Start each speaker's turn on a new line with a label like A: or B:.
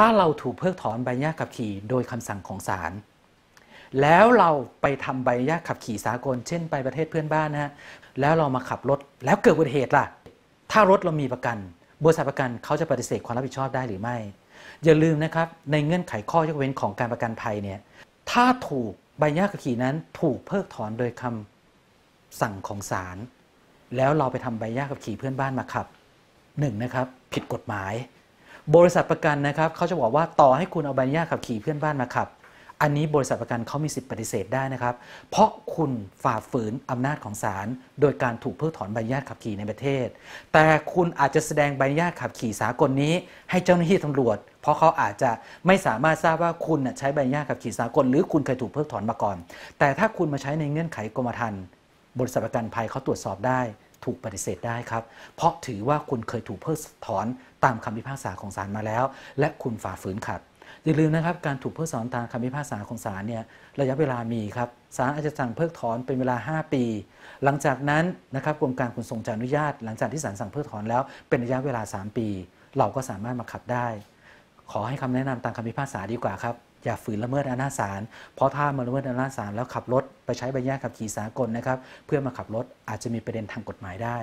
A: ถ้าเราถูกเพิกถอนใบอนุญาตขับขี่โดยคำสั่งของศาลแล้วเราไปทำใบอนุญาตขับขี่สากลเช่นไปประเทศเพื่อนบ้านนะฮะแล้วเรามาขับรถแล้วเกิดอุบัติเหตุล่ะ ถ้ารถเรามีประกัน บริษัทประกันเขาจะปฏิเสธความรับผิดชอบได้หรือไม่ อย่าลืมนะครับในเงื่อนไขข้อยกเว้นของการประกันภัยเนี่ยถ้าถูกใบอนุญาตขับขี่นั้นถูกเพิกถอนโดยคำสั่งของศาลแล้วเราไปทำใบอนุญาตขับขี่เพื่อนบ้านมาขับหนึ่งนะครับผิดกฎหมายบริษัทประกันนะครับเขาจะบอกว่าต่อให้คุณเอาใบอนุญาตขับขี่เพื่อนบ้านมาขับ อันนี้บริษัทประกันเขามีสิทธิ์ปฏิเสธได้นะครับ เพราะคุณฝ่าฝืน อำนาจของศาลโดยการถูกเพิกถอนใบอนุญาตขับขี่ในประเทศ แต่คุณอาจจะแสดงใบอนุญาตขับขี่สากลนี้ ให้เจ้าหน้าที่ตำรวจ เพราะเขาอาจจะไม่สามารถทราบว่าคุณใช้ใบอนุญาตขับขี่สากล หรือคุณเคยถูกเพิกถอนมาก่อน แต่ถ้าคุณมาใช้ในเงื่อนไขกรมธรรม์บริษัทประกันภัยเขาตรวจสอบได้ถูกปฏิเสธได้ครับ เพราะถือว่าคุณเคยถูกเพิกถอนตามคำพิพากษาของศาลมาแล้ว และคุณฝ่าฝืนขัดอย่าลืมนะครับการถูกเพิกถอนตามคำพิพากษาของศาลเนี่ยระยะเวลามีครับศาลอาจจะสั่งเพิกถอนเป็นเวลา 5 ปี หลังจากนั้นนะครับกรมการขนส่งจะอนุญาต หลังจากที่ศาลสั่งเพิกถอนแล้วเป็นระยะเวลา 3 ปี เราก็สามารถมาขับได้ ขอให้คำแนะนำตามคำพิพากษาดีกว่าครับอย่าฝืนละเมิดอำนาจศาลเพราะถ้ามาละเมิดอำนาจศาลแล้วขับรถ ไปใช้ใบอนุญาตขับขี่สากลนะครับ เพื่อมาขับรถอาจจะมีประเด็นทางกฎหมายได้